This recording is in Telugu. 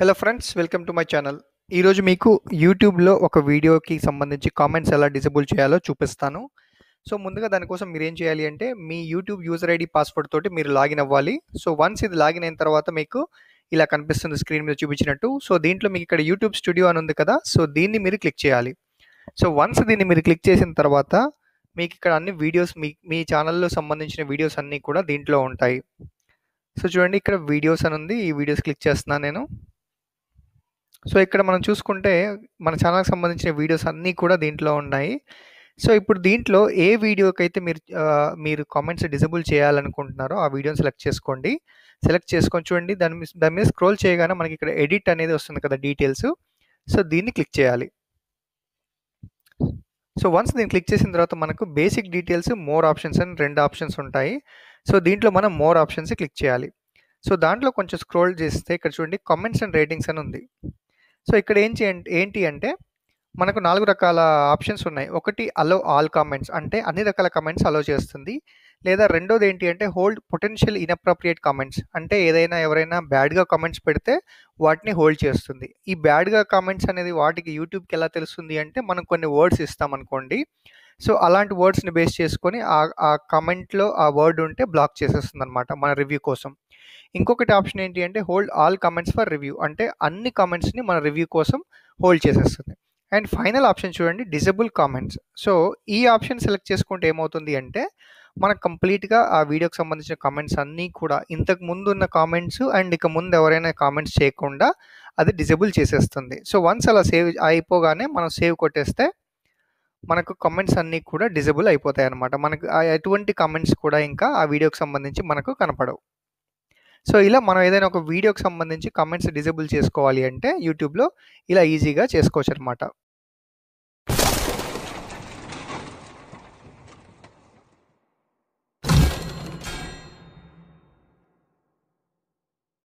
hello friends welcome to my channel ఈరోజు మీకు యూట్యూబ్లో ఒక వీడియోకి సంబంధించి కామెంట్స్ ఎలా డిసేబుల్ చేయాలో చూపిస్తాను సో ముందుగా దానికోసం మీరు ఏం చేయాలి అంటే మీ యూట్యూబ్ యూజర్ ఐడి పాస్వర్డ్ తోటి మీరు లాగిన్ అవ్వాలి సో వన్స్ ఇది లాగిన్ అయిన తర్వాత మీకు ఇలా కనిపిస్తుంది స్క్రీన్ మీద చూపించినట్టు సో దీంట్లో మీకు ఇక్కడ యూట్యూబ్ స్టూడియో అని ఉంది కదా సో దీన్ని మీరు క్లిక్ చేయాలి సో వన్స్ దీన్ని మీరు క్లిక్ చేసిన తర్వాత మీకు ఇక్కడ అన్ని వీడియోస్ మీ మీ ఛానల్లో సంబంధించిన వీడియోస్ అన్నీ కూడా దీంట్లో ఉంటాయి సో చూడండి ఇక్కడ వీడియోస్ అని ఉంది ఈ వీడియోస్ క్లిక్ చేస్తున్నాను నేను సో ఇక్కడ మనం చూసుకుంటే మన ఛానల్కి సంబంధించిన వీడియోస్ అన్నీ కూడా దీంట్లో ఉన్నాయి సో ఇప్పుడు దీంట్లో ఏ వీడియోకి అయితే మీరు మీరు కామెంట్స్ డిజబుల్ చేయాలనుకుంటున్నారో ఆ వీడియోని సెలెక్ట్ చేసుకోండి సెలెక్ట్ చేసుకొని చూడండి దాని దాని మీద స్క్రోల్ చేయగానే మనకి ఇక్కడ ఎడిట్ అనేది వస్తుంది కదా డీటెయిల్స్ సో దీన్ని క్లిక్ చేయాలి సో వన్స్ దీన్ని క్లిక్ చేసిన తర్వాత మనకు బేసిక్ డీటెయిల్స్ మోర్ ఆప్షన్స్ అని రెండు ఆప్షన్స్ ఉంటాయి సో దీంట్లో మనం మోర్ ఆప్షన్స్ క్లిక్ చేయాలి సో దాంట్లో కొంచెం స్క్రోల్ చేస్తే ఇక్కడ చూడండి కామెంట్స్ అండ్ రేటింగ్స్ అని ఉంది సో ఇక్కడ ఏం చే ఏంటి అంటే మనకు నాలుగు రకాల ఆప్షన్స్ ఉన్నాయి ఒకటి అలో ఆల్ కామెంట్స్ అంటే అన్ని రకాల కామెంట్స్ అలో చేస్తుంది లేదా రెండోది ఏంటి అంటే హోల్డ్ పొటెన్షియల్ ఇన్అప్రోప్రియేట్ కామెంట్స్ అంటే ఏదైనా ఎవరైనా బ్యాడ్గా కామెంట్స్ పెడితే వాటిని హోల్డ్ చేస్తుంది ఈ బ్యాడ్గా కామెంట్స్ అనేది వాటికి యూట్యూబ్కి ఎలా తెలుస్తుంది అంటే మనం కొన్ని వర్డ్స్ ఇస్తాం అనుకోండి సో అలాంటి వర్డ్స్ని బేస్ చేసుకొని ఆ కమెంట్లో ఆ వర్డ్ ఉంటే బ్లాక్ చేసేస్తుంది అనమాట మన రివ్యూ కోసం ఇంకొకటి ఆప్షన్ ఏంటి అంటే hold all comments for review అంటే అన్ని కమెంట్స్ని మన రివ్యూ కోసం హోల్డ్ చేసేస్తుంది అండ్ ఫైనల్ ఆప్షన్ చూడండి డిజబుల్ కామెంట్స్ సో ఈ ఆప్షన్ సెలెక్ట్ చేసుకుంటే ఏమవుతుంది అంటే మనకు కంప్లీట్గా ఆ వీడియోకి సంబంధించిన కామెంట్స్ అన్నీ కూడా ఇంతకు ముందు ఉన్న కామెంట్స్ అండ్ ఇక ముందు ఎవరైనా కామెంట్స్ చేయకుండా అది డిజబుల్ చేసేస్తుంది సో వన్స్ అలా సేవ్ అయిపోగానే మనం సేవ్ కొట్టేస్తే మనకు కమెంట్స్ అన్నీ కూడా డిజబుల్ అయిపోతాయి అనమాట మనకు ఎటువంటి కమెంట్స్ కూడా ఇంకా ఆ వీడియోకి సంబంధించి మనకు కనపడవు సో ఇలా మనం ఏదైనా ఒక వీడియోకి సంబంధించి కమెంట్స్ డిజబుల్ చేసుకోవాలి అంటే యూట్యూబ్లో ఇలా ఈజీగా చేసుకోవచ్చు అనమాట